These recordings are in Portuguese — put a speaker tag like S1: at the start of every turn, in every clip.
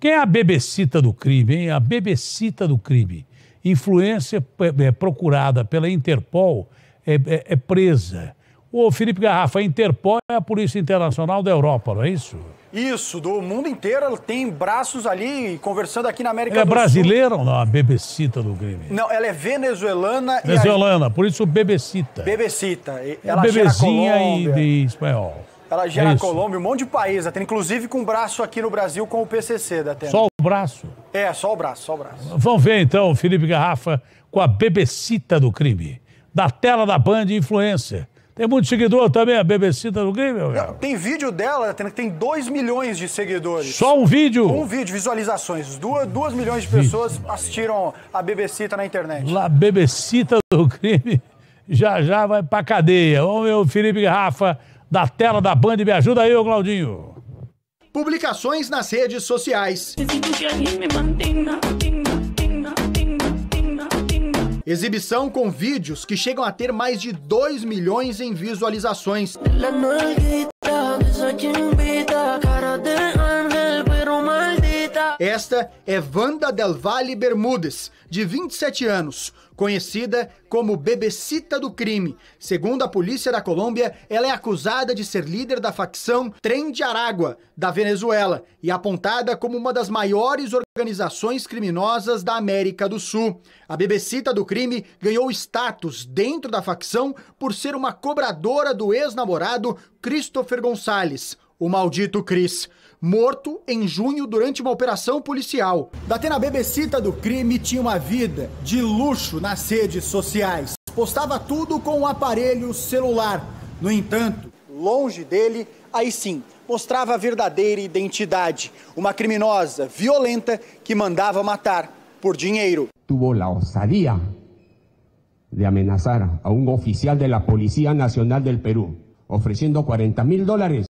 S1: Quem é a bebecita do crime, hein? A bebecita do crime. Influência é, é, procurada pela Interpol é, é, é presa. Ô, Felipe Garrafa, a
S2: Interpol é a
S1: Polícia Internacional da Europa, não é isso?
S2: Isso, do mundo inteiro, ela tem braços ali, conversando aqui na América ela é do Sul. é brasileira
S1: ou não, a bebecita do crime?
S2: Não, ela é venezuelana. Venezuelana,
S1: a... por isso bebecita.
S2: Bebecita.
S1: É ela bebezinha e, e espanhol.
S2: Ela é gera é Colômbia, um monte de país, até inclusive com o braço aqui no Brasil com o PCC da Atena. Só o braço? É, só o braço, só o braço.
S1: Vamos ver então Felipe Garrafa com a bebecita do crime, da tela da Band Influencer. Tem muito seguidor também, a
S2: bebecita do crime, meu Tem vídeo dela, Atena, que tem 2 milhões de seguidores. Só um vídeo? Um vídeo, visualizações. 2 milhões de pessoas Vixe, assistiram a bebecita na internet. A
S1: bebecita do crime já já vai pra cadeia. Vamos ver o Felipe Garrafa da tela da Band. Me ajuda aí, ô Claudinho.
S2: Publicações nas redes sociais. Exibição com vídeos que chegam a ter mais de 2 milhões em visualizações. Esta é Wanda Del Valle Bermudes, de 27 anos, conhecida como Bebecita do Crime. Segundo a polícia da Colômbia, ela é acusada de ser líder da facção Trem de Aragua, da Venezuela, e apontada como uma das maiores organizações criminosas da América do Sul. A Bebecita do Crime ganhou status dentro da facção por ser uma cobradora do ex-namorado Christopher Gonçalves, o maldito Chris, morto em junho durante uma operação policial. Datena Bebecita do crime tinha uma vida de luxo nas redes sociais. Postava tudo com um aparelho celular. No entanto, longe dele, aí sim, mostrava a verdadeira identidade. Uma criminosa violenta que mandava matar por dinheiro. Tuvo la ousadia de amenazar a um oficial de la Policía Nacional del Perú, oferecendo 40 mil dólares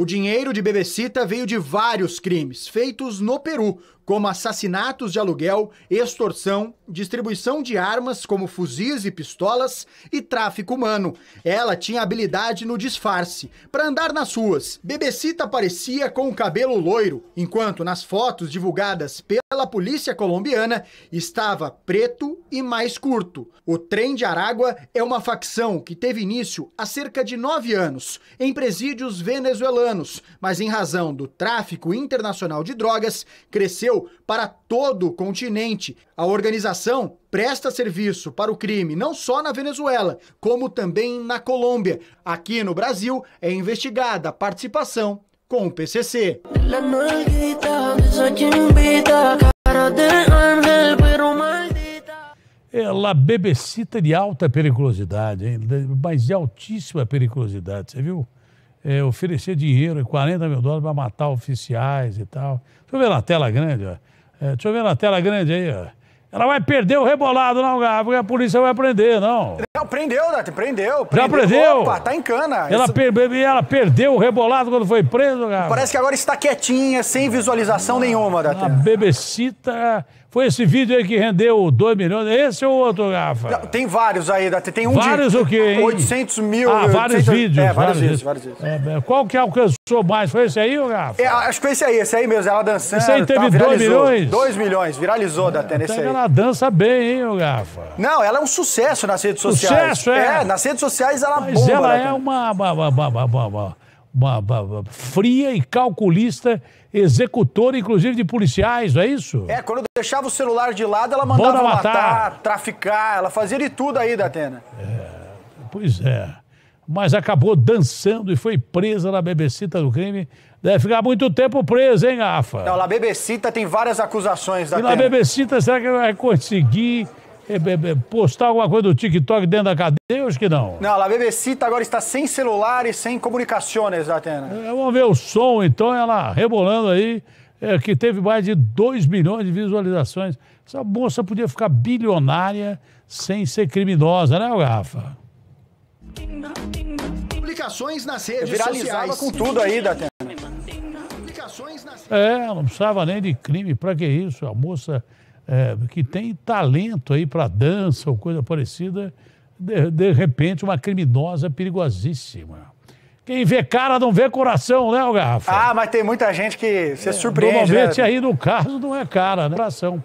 S2: o dinheiro de Bebecita veio de vários crimes feitos no Peru, como assassinatos de aluguel, extorsão, distribuição de armas como fuzis e pistolas e tráfico humano. Ela tinha habilidade no disfarce. Para andar nas ruas, Bebecita aparecia com o cabelo loiro, enquanto nas fotos divulgadas pela polícia colombiana estava preto e mais curto. O Trem de Aragua é uma facção que teve início há cerca de nove anos em presídios venezuelanos anos, mas em razão do tráfico internacional de drogas, cresceu para todo o continente. A organização presta serviço para o crime não só na Venezuela, como também na Colômbia. Aqui no Brasil é investigada a participação com o PCC.
S1: Ela é bebecita de alta periculosidade, hein? mas de altíssima periculosidade, você viu? é, oferecer dinheiro, 40 mil dólares para matar oficiais e tal. Deixa eu ver na tela grande, ó. É, deixa eu ver na tela grande aí, ó. Ela vai perder o rebolado, não, Gabo, porque a polícia vai prender, não. Não, prendeu, Dati, prendeu, prendeu. Já prendeu? Opa, tá
S2: em cana. Ela, Isso...
S1: per... ela perdeu o rebolado quando foi preso, Gabo? Parece
S2: que agora está quietinha, sem visualização
S1: nenhuma, Dati. A bebecita foi esse vídeo aí que rendeu 2 milhões. É esse ou outro,
S2: Rafa? Não, tem vários aí. Tem um vários de, o quê, hein? 800 mil. Ah, 800, é, vários vídeos. É, vários, vídeos. É, qual que alcançou mais? Foi esse aí, Rafa? É, acho que foi esse aí. Esse aí mesmo, ela dançando. Esse aí tá, teve 2 milhões? 2 milhões. Viralizou é, da Tênis tá aí. Ela dança bem, hein, Rafa? Não, ela é um sucesso nas redes sociais. Sucesso, é? É, nas redes sociais ela Mas bomba. Mas ela é
S1: uma, uma, uma, uma uma, uma, fria e calculista, executora, inclusive, de policiais, não é isso?
S2: É, quando deixava o celular de lado, ela mandava matar. matar. traficar, ela fazia de tudo aí, Datena. É,
S1: pois é. Mas acabou dançando e foi presa na bebecita do crime. Deve ficar muito tempo presa, hein, Rafa? Não, na
S2: bebecita tem várias acusações, Datena. E na
S1: bebecita, será que vai conseguir é, é, é, postar alguma coisa do TikTok dentro da cadeia, eu acho que não.
S2: Não, a bebecita tá agora está sem celular e sem comunicações, Atena. É, vamos
S1: ver o som, então, ela rebolando aí, é, que teve mais de 2 milhões de visualizações. Essa moça podia ficar bilionária sem ser criminosa, né, Garrafa?
S2: Publicações nas redes Viralizava com tudo aí, datena. Atena. É,
S1: não precisava nem de crime, pra que isso? A moça é, que tem talento aí para dança ou coisa parecida, de, de repente uma criminosa perigosíssima. Quem vê cara não vê coração, né, Garrafa?
S2: Ah, mas tem muita gente que se é, surpreende. Normalmente né? aí
S1: no caso não é cara, né? Coração.